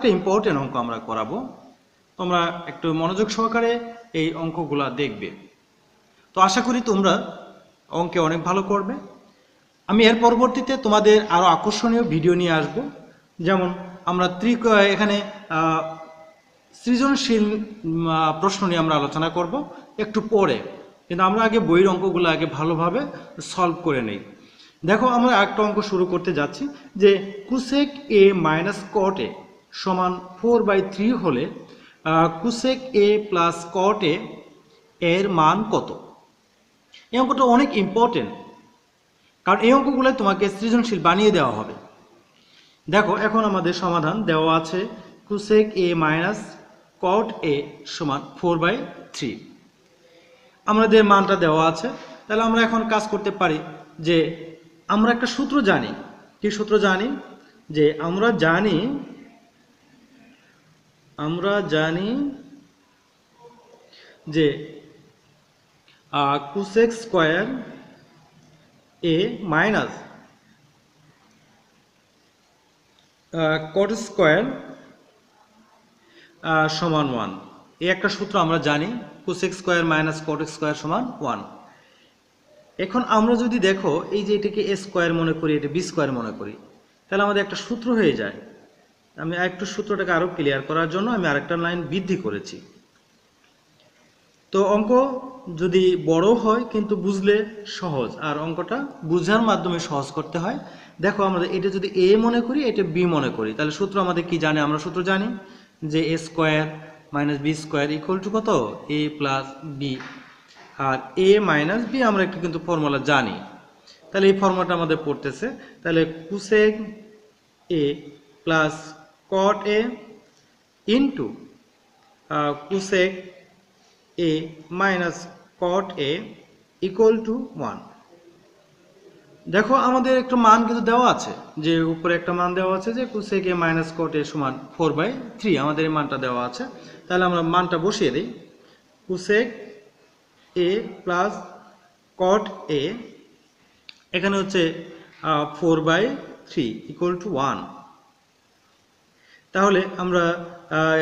একটা ইম্পর্টেন্ট অঙ্ক আমরা করাবো তোমরা একটু মনোযোগ সহকারে এই অঙ্কগুলা দেখবে তো আশা করি তোমরা অঙ্কে অনেক ভালো করবে আমি এর পরবর্তীতে তোমাদের আরও আকর্ষণীয় ভিডিও নিয়ে আসব যেমন আমরা ত্রিক এখানে সৃজনশীল প্রশ্ন নিয়ে আমরা আলোচনা করব একটু পরে কিন্তু আমরা আগে বইয়ের অঙ্কগুলো আগে ভালোভাবে সলভ করে নেই দেখো আমরা একটা অঙ্ক শুরু করতে যাচ্ছি যে cosec A minus cot A সমান ফোর বাই থ্রি হলে cosec A plus cot A এর মান কত এই অঙ্কটা অনেক ইম্পর্টেন্ট কারণ এই অঙ্কগুলো তোমাকে সৃজনশীল বানিয়ে দেওয়া হবে দেখো এখন আমাদের সমাধান দেওয়া আছে cosec A minus cot A সমান ফোর বাই থ্রি আমাদের মানটা দেওয়া আছে তাহলে আমরা এখন কাজ করতে পারি যে আমরা একটা সূত্র জানি কি সূত্র জানি যে আমরা জানি আমরা জানি যে cosec square A minus cot square সমান ওয়ান এই একটা সূত্র আমরা জানি cosec square minus cot square সমান ওয়ান এখন আমরা যদি দেখো এই যে এটাকে এ স্কোয়ার মনে করি এটা বি স্কোয়ার মনে করি তাহলে আমাদের একটা সূত্র হয়ে যায় আমি একটু সূত্রটাকে আরও ক্লিয়ার করার জন্য আমি আরেকটা লাইন বৃদ্ধি করেছি তো অঙ্ক যদি বড় হয় কিন্তু বুঝলে সহজ আর অঙ্কটা বুঝার মাধ্যমে সহজ করতে হয় দেখো আমাদের এটা যদি এ মনে করি এটা বি মনে করি তাহলে সূত্র আমাদের কি জানে আমরা সূত্র জানি যে A square minus B square equal to কত এ প্লাস বি আর এ মাইনাস বি আমরা একটু কিন্তু ফর্মুলা জানি তাহলে এই ফর্মুলাটা আমাদের পড়তেছে তাহলে cosec A plus cot A into uh, cosec A minus cot A equal to 1 দেখো আমাদের একটা মান কিন্তু দেওয়া আছে যে উপরে একটা মান দেওয়া আছে যে cosec A minus cot A সমান ফোর বাই থ্রি আমাদের এই মানটা দেওয়া আছে তাহলে আমরা মানটা বসিয়ে দিই cosec A plus cot A এখানে হচ্ছে four by three equal to one তাহলে আমরা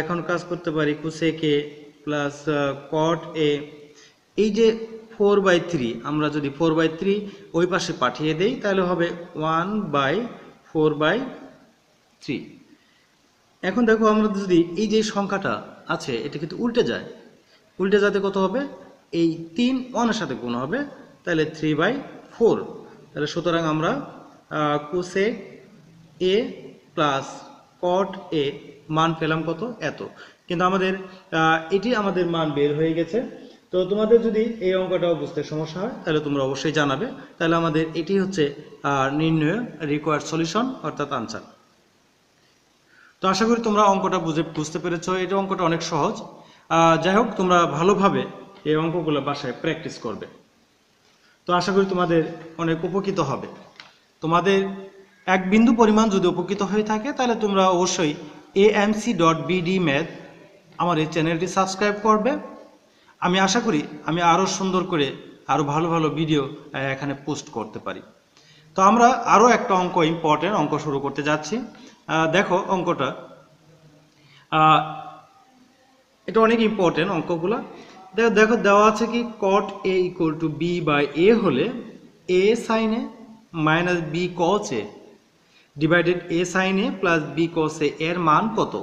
এখন কাজ করতে পারি কুসেক এ প্লাস কট এ এই যে ফোর বাই থ্রি আমরা যদি ফোর বাই থ্রি ওই পাশে পাঠিয়ে দেই তাহলে হবে one by four by three এখন দেখো আমরা যদি এই যে সংখ্যাটা আছে এটা কিন্তু উল্টে যায় উল্টে যাতে কত হবে এই তিন ওয়ানের সাথে গুণ হবে তাহলে থ্রি বাই ফোর তাহলে সুতরাং আমরা কুসে এ প্লাস কট এ মান পেলাম কত এত কিন্তু আমাদের এটি আমাদের মান বের হয়ে গেছে তো তোমাদের যদি এই অঙ্কটা বুঝতে সমস্যা হয় তাহলে তোমরা অবশ্যই জানাবে তাহলে আমাদের এটি হচ্ছে নির্ণয় রিকোয়ার্ড সলিউশন অর্থাৎ আনসার তো আশা করি তোমরা অঙ্কটা বুঝে বুঝতে পেরেছ এই অঙ্কটা অনেক সহজ যাই হোক তোমরা ভালোভাবে এই অঙ্কগুলো বাসায় প্র্যাকটিস করবে তো আশা করি তোমাদের অনেক উপকৃত হবে তোমাদের এক বিন্দু পরিমাণ যদি উপকৃত হয়ে থাকে তাহলে তোমরা অবশ্যই এএমসি ডট বিডি ম্যাথ আমার এই চ্যানেলটি সাবস্ক্রাইব করবে আমি আশা করি আমি আরও সুন্দর করে আরও ভালো ভালো ভিডিও এখানে পোস্ট করতে পারি তো আমরা আরও একটা অঙ্ক ইম্পর্টেন্ট অঙ্ক শুরু করতে যাচ্ছি দেখো অঙ্কটা এটা অনেক ইম্পর্টেন্ট অঙ্কগুলো দেখো দেখো দেওয়া আছে কি cot A equal to B by A হলে এ সাইনে minus B cos A divided A sine A plus B cos A এর মান কত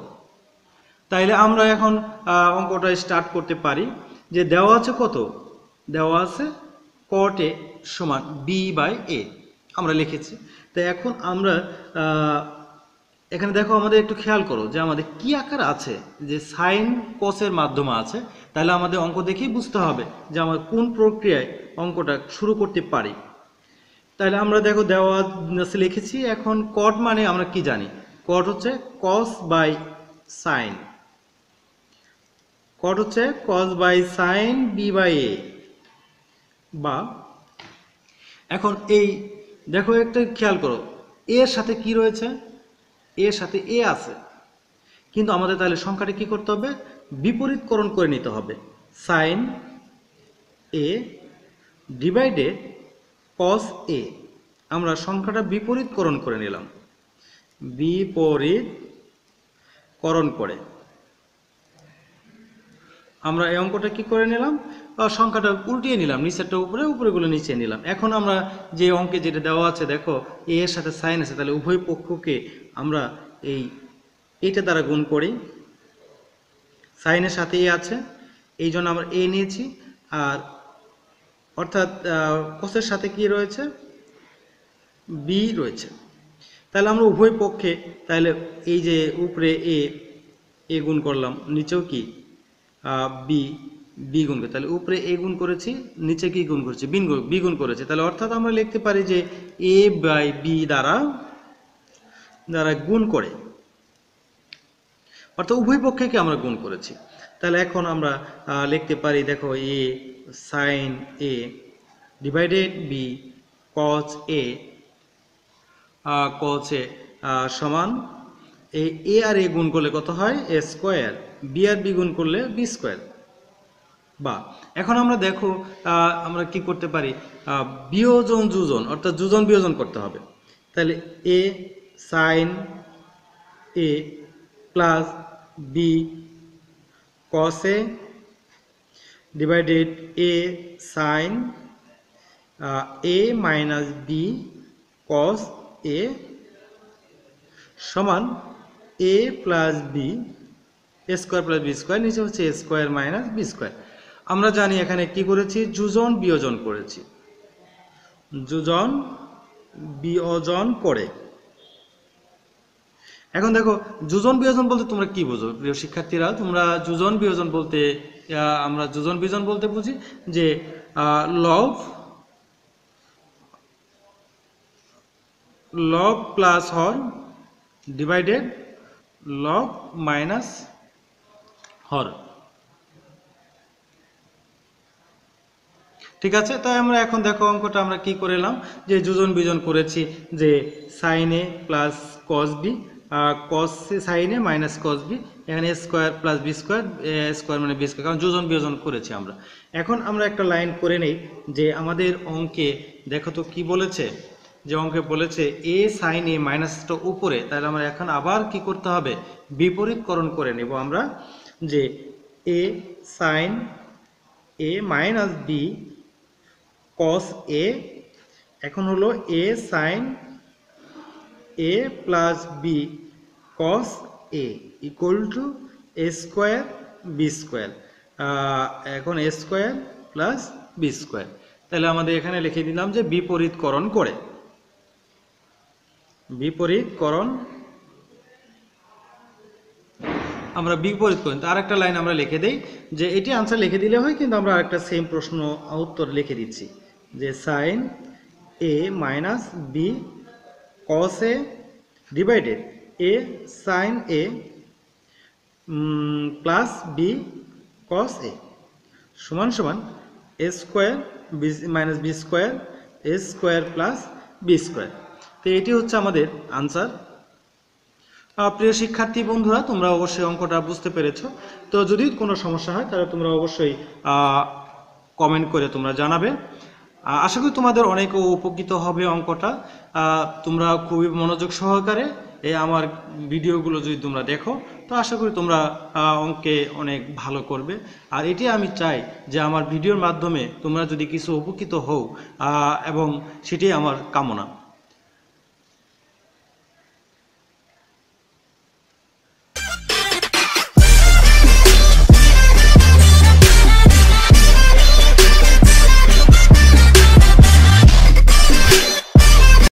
তাইলে আমরা এখন অঙ্কটা স্টার্ট করতে পারি যে দেওয়া আছে কত দেওয়া আছে কট এ সমান বি বাই এ আমরা লিখেছি তো এখন আমরা এখানে দেখো আমাদের একটু খেয়াল করো যে আমাদের কি আকার আছে যে সাইন কসের মাধ্যমে আছে তাহলে আমাদের অঙ্ক দেখেই বুঝতে হবে যে আমরা কোন প্রক্রিয়ায় অঙ্কটা শুরু করতে পারি তাহলে আমরা দেখো দেওয়া লিখেছি এখন কট মানে আমরা কি জানি কট হচ্ছে কস বাই সাইন কট হচ্ছে cos by sine B by A বা এখন এই দেখো একটা খেয়াল করো এর সাথে কি রয়েছে এর সাথে এ আছে কিন্তু আমাদের তাহলে সংখ্যাটা কি করতে হবে বিপরীতকরণ করে নিতে হবে সাইন এ ডিভাইডেড কস এ আমরা সংখ্যাটা বিপরীতকরণ করে নিলাম বিপরীতকরণ করে আমরা এই অঙ্কটা কি করে নিলাম সংখ্যাটা উল্টিয়ে নিলাম নিচেরটা উপরে উপরেগুলো নিচে নিলাম এখন আমরা যে অঙ্কে যেটা দেওয়া আছে দেখো এ এর সাথে সাইন আছে তাহলে উভয় পক্ষকে আমরা এই এটা দ্বারা গুণ করি সাইনের সাথে এ আছে এই জন্য আমরা এ নিয়েছি আর অর্থাৎ কোষের সাথে কি রয়েছে বি রয়েছে তাহলে আমরা উভয় পক্ষে তাহলে এই যে উপরে এ এ গুণ করলাম নিচেও কি বি বি গুণ করে তাহলে উপরে এ গুণ করেছি নিচে কি গুণ করেছি বিন বি গুণ করেছি তাহলে অর্থাৎ আমরা লিখতে পারি যে এ বাই বি দ্বারা দ্বারা গুণ করে অর্থাৎ উভয় কি আমরা গুণ করেছি তাহলে এখন আমরা লিখতে পারি দেখো এ sin A divided B cos A cos A সমান এই এ আর এ গুণ করলে কত হয় এ স্কোয়ার বি আর বি গুণ করলে বি স্কোয়ার বা এখন আমরা দেখো আমরা কি করতে পারি বিয়োজন যোজন অর্থাৎ যোজন বিয়োজন করতে হবে তাহলে A sine A plus B cos A divided a sine uh, a minus b cos a সমান a plus b A square plus B square নিচে হচ্ছে a square minus B square আমরা জানি এখানে কি করেছি যুজন বিয়োজন করেছি যুজন বিয়োজন করে এখন দেখো যুজন বিয়োজন বলতে তোমরা কি বোঝো প্রিয় শিক্ষার্থীরা তোমরা যোজন বিয়োজন বলতে আমরা যোজন বিজন বলতে বুঝি যে লভ লভ প্লাস হর ডিভাইডেড লভ মাইনাস হর ঠিক আছে তাই আমরা এখন দেখো অঙ্কটা আমরা কি করে এলাম যে যোজন বিজন করেছি যে sine A plus cos B cos C সাইনে মাইনাস কস বি এখানে square plus B square square মানে বি স্কোয়ার কারণ যোজন বিয়োজন করেছি আমরা এখন আমরা একটা লাইন করে নেই যে আমাদের অঙ্কে দেখো তো কী বলেছে যে অঙ্কে বলেছে এ সাইন এ মাইনাসটা উপরে তাহলে আমরা এখন আবার কি করতে হবে বিপরীতকরণ করে নেব আমরা যে A sine A minus B cos A এখন হলো A sine A plus B cos A equal to A square B square এখন A square plus B square তাহলে আমাদের এখানে লিখে দিলাম যে বিপরীতকরণ করে বিপরীতকরণ আমরা বিপরীত করি তার একটা লাইন আমরা লিখে দিই যে এটি আনসার লিখে দিলে হয় কিন্তু আমরা আরেকটা সেম প্রশ্ন উত্তর লিখে দিচ্ছি যে sine A minus B cos A divided A sin A plus B cos A সমান সমান A square B minus B square A square plus B square তো এটি হচ্ছে আমাদের আনসার প্রিয় শিক্ষার্থী বন্ধুরা তোমরা অবশ্যই অঙ্কটা বুঝতে পেরেছ তো যদি কোনো সমস্যা হয় তাহলে তোমরা অবশ্যই কমেন্ট করে তোমরা জানাবে আশা করি তোমাদের অনেক উপকৃত হবে অঙ্কটা তোমরা খুবই মনোযোগ সহকারে এই আমার ভিডিওগুলো যদি তোমরা দেখো তো আশা করি তোমরা অঙ্কে অনেক ভালো করবে আর এটি আমি চাই যে আমার ভিডিওর মাধ্যমে তোমরা যদি কিছু উপকৃত হও এবং সেটি আমার কামনা